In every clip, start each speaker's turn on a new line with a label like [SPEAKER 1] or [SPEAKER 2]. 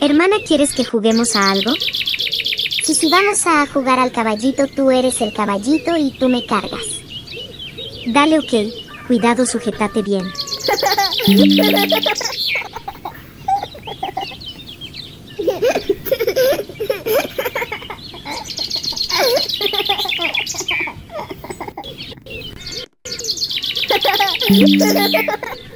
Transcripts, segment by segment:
[SPEAKER 1] Hermana, ¿quieres que juguemos a algo? Si si vamos a jugar al caballito, tú eres el caballito y tú me cargas. Dale, ok. Cuidado, sujetate bien.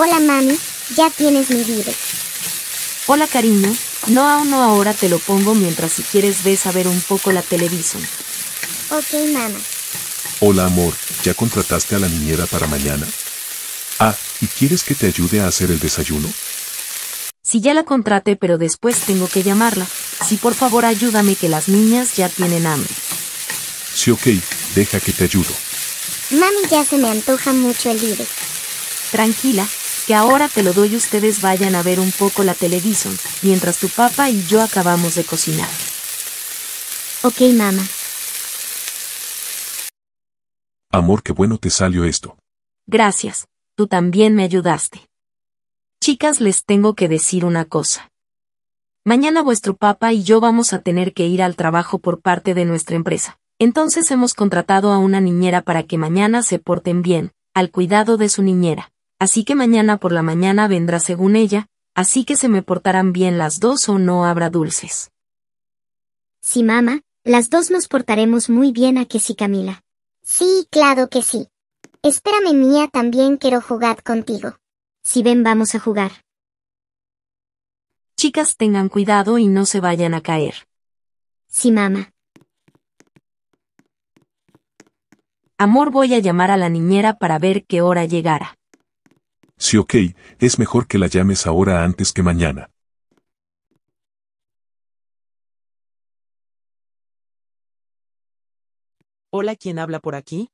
[SPEAKER 1] Hola mami, ya tienes mi libro.
[SPEAKER 2] Hola cariño, no aún no ahora te lo pongo mientras si quieres ves a ver un poco la televisión.
[SPEAKER 1] Ok mamá.
[SPEAKER 3] Hola amor, ¿ya contrataste a la niñera para mañana? Ah, ¿y quieres que te ayude a hacer el desayuno?
[SPEAKER 2] Si ya la contraté pero después tengo que llamarla, si por favor ayúdame que las niñas ya tienen hambre.
[SPEAKER 3] Sí, ok, deja que te ayudo.
[SPEAKER 2] Mami ya se me antoja mucho el libro. Tranquila, que ahora te lo doy ustedes vayan a ver un poco la televisión, mientras tu papá y yo acabamos de cocinar. Ok, mamá.
[SPEAKER 3] Amor, qué bueno te salió esto.
[SPEAKER 2] Gracias, tú también me ayudaste. Chicas, les tengo que decir una cosa. Mañana vuestro papá y yo vamos a tener que ir al trabajo por parte de nuestra empresa. Entonces hemos contratado a una niñera para que mañana se porten bien, al cuidado de su niñera así que mañana por la mañana vendrá según ella,
[SPEAKER 1] así que se me portarán bien las dos o no habrá dulces. Sí, mamá, las dos nos portaremos muy bien a que sí, Camila. Sí, claro que sí. Espérame, Mía, también quiero jugar contigo. Si ven, vamos a jugar. Chicas, tengan cuidado y no se vayan a caer. Sí,
[SPEAKER 2] mamá. Amor, voy a llamar a la niñera para ver qué hora llegara.
[SPEAKER 3] Si ok, es mejor que la llames ahora antes que mañana.
[SPEAKER 4] Hola, ¿quién habla por aquí?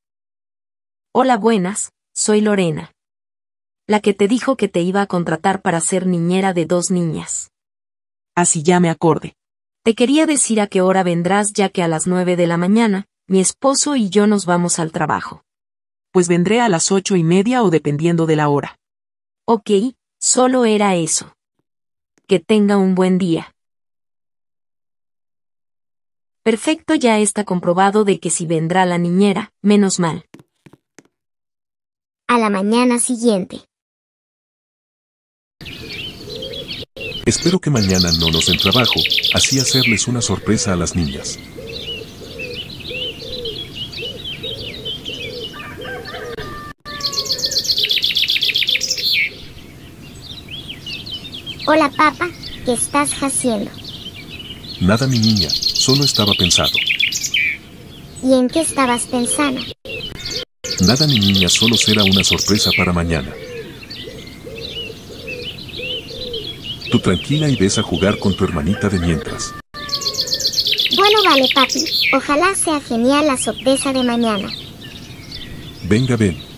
[SPEAKER 2] Hola, buenas, soy Lorena. La que te dijo que te iba a contratar para ser niñera de dos niñas. Así ya me acorde. Te quería decir a qué hora vendrás ya que a las nueve de la mañana, mi esposo y yo nos vamos al trabajo. Pues vendré a las ocho y media o dependiendo de la hora. Ok, solo era eso. Que tenga un buen día. Perfecto, ya está comprobado de que si vendrá la niñera, menos mal.
[SPEAKER 1] A la mañana siguiente.
[SPEAKER 3] Espero que mañana no nos den trabajo, así hacerles una sorpresa a las niñas.
[SPEAKER 1] Hola, papá, ¿qué estás haciendo?
[SPEAKER 3] Nada, mi niña, solo estaba pensado.
[SPEAKER 1] ¿Y en qué estabas pensando?
[SPEAKER 3] Nada, mi niña, solo será una sorpresa para mañana. Tú tranquila y ves a jugar con tu hermanita de mientras.
[SPEAKER 1] Bueno, vale, papi. Ojalá sea genial la sorpresa de mañana.
[SPEAKER 3] Venga, ven.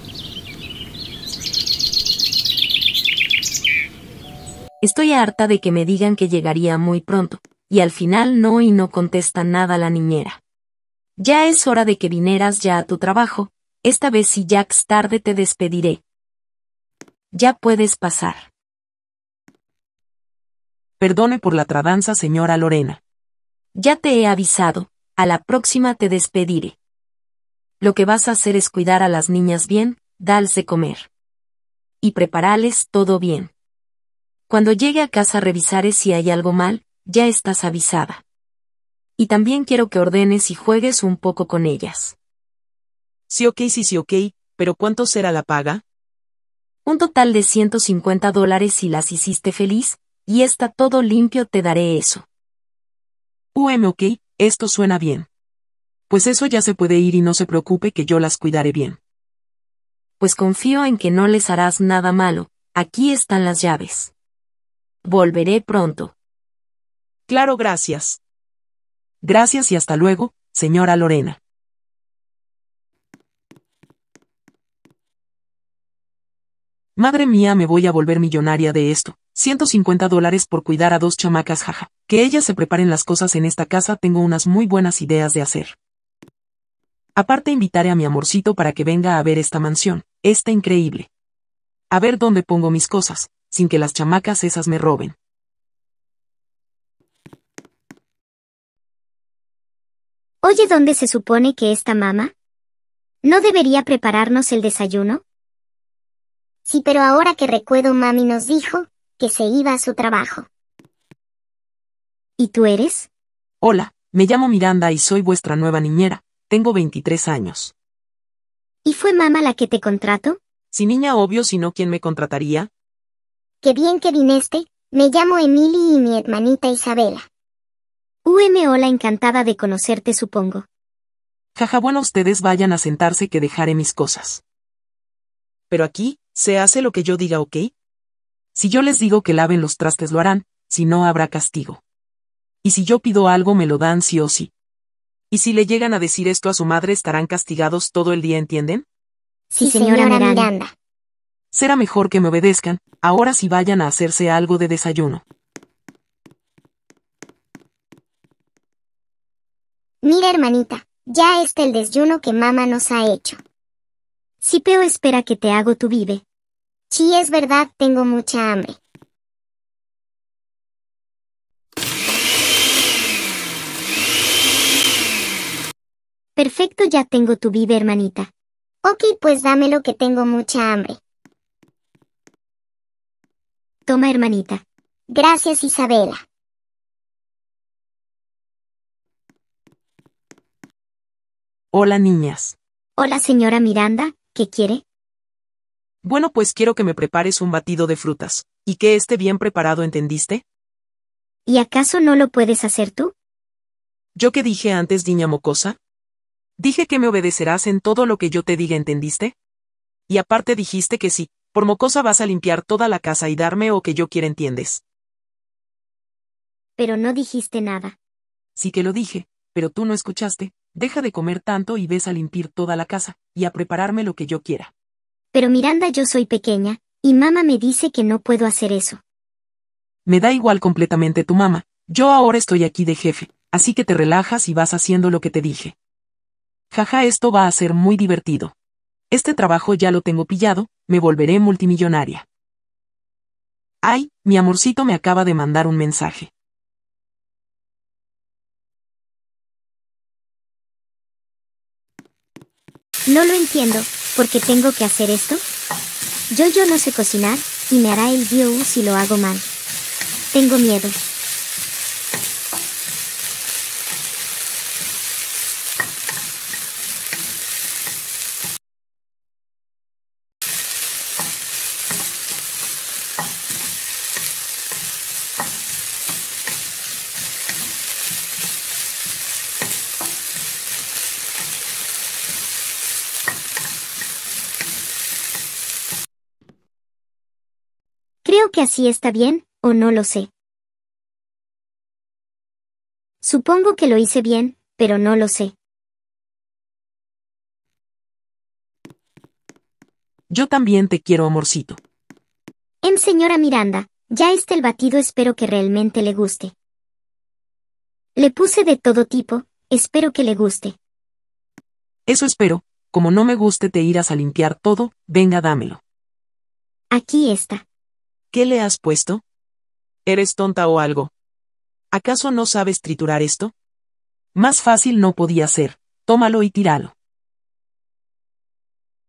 [SPEAKER 2] Estoy harta de que me digan que llegaría muy pronto, y al final no y no contesta nada la niñera. Ya es hora de que vinieras ya a tu trabajo, esta vez si Jacks tarde te despediré. Ya puedes pasar. Perdone por la tradanza, señora Lorena. Ya te he avisado, a la próxima te despediré. Lo que vas a hacer es cuidar a las niñas bien, dales de comer. Y preparales todo bien. Cuando llegue a casa revisaré si hay algo mal, ya estás avisada. Y también quiero que ordenes y juegues un poco con ellas.
[SPEAKER 4] Sí ok, sí, sí ok, pero
[SPEAKER 2] ¿cuánto será la paga? Un total de 150 dólares si las hiciste feliz, y está todo limpio te daré eso. UM ok, esto suena bien. Pues eso ya se puede ir y no se preocupe que yo las cuidaré bien. Pues confío en que no les harás nada malo, aquí están las llaves. Volveré pronto. Claro, gracias. Gracias
[SPEAKER 4] y hasta luego, señora Lorena. Madre mía, me voy a volver millonaria de esto. 150 dólares por cuidar a dos chamacas, jaja. Que ellas se preparen las cosas en esta casa, tengo unas muy buenas ideas de hacer. Aparte invitaré a mi amorcito para que venga a ver esta mansión, está increíble. A ver dónde pongo mis cosas, sin que las chamacas esas me
[SPEAKER 1] roben. Oye, ¿dónde se supone que está mamá? ¿No debería prepararnos el desayuno? Sí, pero ahora que recuerdo, mami nos dijo que se iba a su trabajo. ¿Y tú eres? Hola, me llamo Miranda
[SPEAKER 4] y soy vuestra nueva niñera. Tengo 23 años. ¿Y fue mamá la que te contrató? Sí, niña, obvio, si no, ¿quién me contrataría?
[SPEAKER 1] Qué bien que viniste, me llamo Emily y mi hermanita Isabela. UM hola encantada de conocerte supongo.
[SPEAKER 4] Jaja bueno ustedes vayan a sentarse que dejaré mis cosas. Pero aquí, se hace lo que yo diga, ¿ok? Si yo les digo que laven los trastes lo harán, si no habrá castigo. Y si yo pido algo me lo dan sí o sí. Y si le llegan a decir esto a su madre estarán castigados todo el día, ¿entienden? Sí, señora Miranda. Será mejor que me obedezcan, ahora si sí vayan a hacerse algo de
[SPEAKER 1] desayuno. Mira, hermanita, ya está el desayuno que mamá nos ha hecho. Sipeo espera que te hago tu vive. Sí, es verdad, tengo mucha hambre. Perfecto, ya tengo tu vive, hermanita. Ok, pues dámelo que tengo mucha hambre. Toma, hermanita. Gracias, Isabela.
[SPEAKER 4] Hola, niñas.
[SPEAKER 1] Hola, señora Miranda, ¿qué quiere?
[SPEAKER 4] Bueno, pues quiero que me prepares un batido de frutas, y que esté bien preparado, ¿entendiste? ¿Y acaso no lo puedes hacer tú? ¿Yo qué dije antes, niña mocosa? Dije que me obedecerás en todo lo que yo te diga, ¿entendiste? Y aparte dijiste que sí, por mocosa vas a limpiar toda la casa y darme lo que yo quiera entiendes.
[SPEAKER 1] Pero no dijiste nada.
[SPEAKER 4] Sí que lo dije, pero tú no escuchaste. Deja de comer tanto y ves a limpiar toda la casa, y a prepararme lo que yo quiera.
[SPEAKER 1] Pero Miranda, yo soy pequeña, y mamá me dice que no puedo hacer eso.
[SPEAKER 4] Me da igual completamente tu mamá, yo ahora estoy aquí de jefe, así que te relajas y vas haciendo lo que te dije. Jaja, esto va a ser muy divertido. Este trabajo ya lo tengo pillado, me volveré multimillonaria. Ay, mi amorcito me acaba de mandar un mensaje.
[SPEAKER 1] No lo entiendo, ¿por qué tengo que hacer esto? Yo yo no sé cocinar, y me hará el Dios si lo hago mal. Tengo miedo. así está bien, o no lo sé. Supongo que lo hice bien, pero no lo sé. Yo también te quiero, amorcito. En em, señora Miranda, ya está el batido, espero que realmente le guste. Le puse de todo tipo, espero que le guste. Eso espero, como no me guste te irás a limpiar
[SPEAKER 4] todo, venga dámelo. Aquí está. ¿Qué le has puesto? ¿Eres tonta o algo? ¿Acaso no sabes triturar esto? Más fácil no podía ser. Tómalo y tíralo.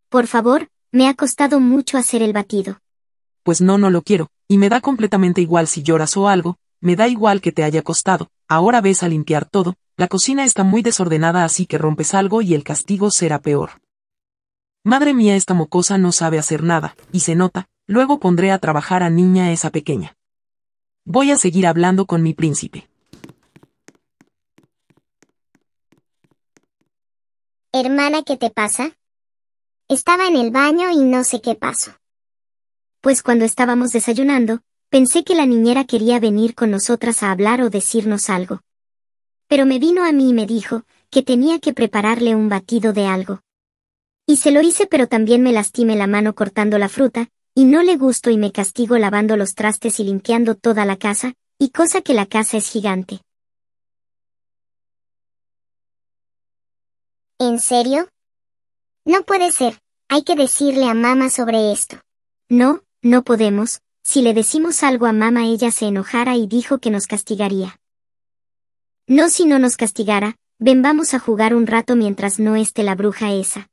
[SPEAKER 4] Por favor,
[SPEAKER 1] me ha costado mucho hacer el batido.
[SPEAKER 4] Pues no, no lo quiero, y me da completamente igual si lloras o algo, me da igual que te haya costado, ahora ves a limpiar todo, la cocina está muy desordenada así que rompes algo y el castigo será peor. Madre mía, esta mocosa no sabe hacer nada, y se nota, Luego pondré a trabajar a niña esa pequeña. Voy a seguir hablando con mi príncipe.
[SPEAKER 1] Hermana, ¿qué te pasa? Estaba en el baño y no sé qué pasó. Pues cuando estábamos desayunando, pensé que la niñera quería venir con nosotras a hablar o decirnos algo. Pero me vino a mí y me dijo que tenía que prepararle un batido de algo. Y se lo hice pero también me lastimé la mano cortando la fruta, y no le gusto y me castigo lavando los trastes y limpiando toda la casa, y cosa que la casa es gigante. ¿En serio? No puede ser, hay que decirle a mamá sobre esto. No, no podemos, si le decimos algo a mamá ella se enojara y dijo que nos castigaría. No si no nos castigara, ven vamos a jugar un rato mientras no esté la bruja esa.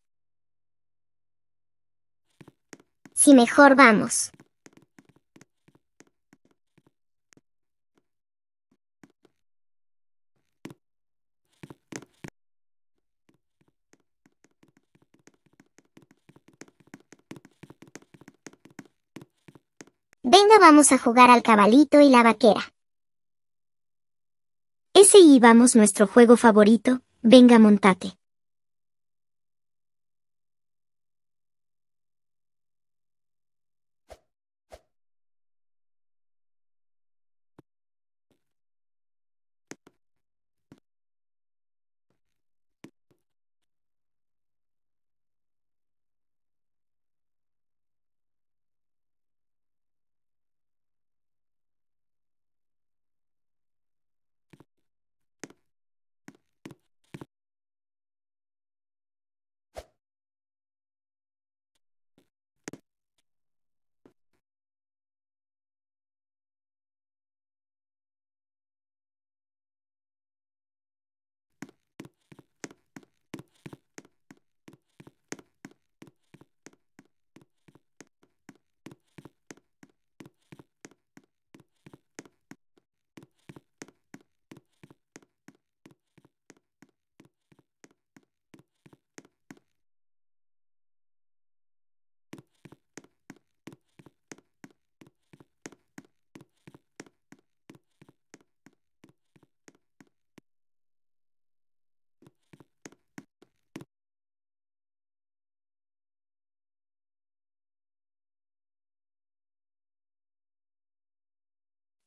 [SPEAKER 1] si mejor vamos. Venga, vamos a jugar al cabalito y la vaquera. Ese íbamos nuestro juego favorito, venga, montate.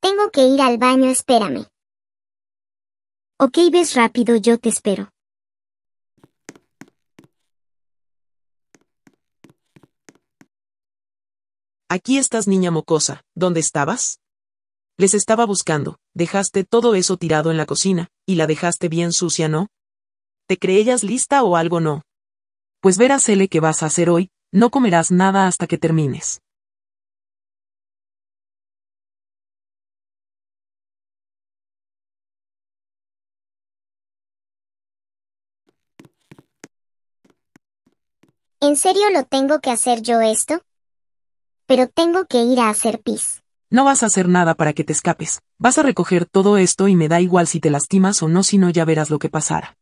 [SPEAKER 1] Tengo que ir al baño, espérame. Ok, ves rápido, yo te espero.
[SPEAKER 4] Aquí estás, niña mocosa. ¿Dónde estabas? Les estaba buscando. Dejaste todo eso tirado en la cocina, y la dejaste bien sucia, ¿no? ¿Te creías lista o algo no? Pues verás, L que vas a hacer hoy, no
[SPEAKER 1] comerás nada hasta que termines. ¿En serio lo tengo que hacer yo esto? Pero tengo que ir a hacer pis.
[SPEAKER 4] No vas a hacer nada para que te escapes. Vas a recoger todo esto y me da igual si te lastimas o no, si no ya verás lo que pasará.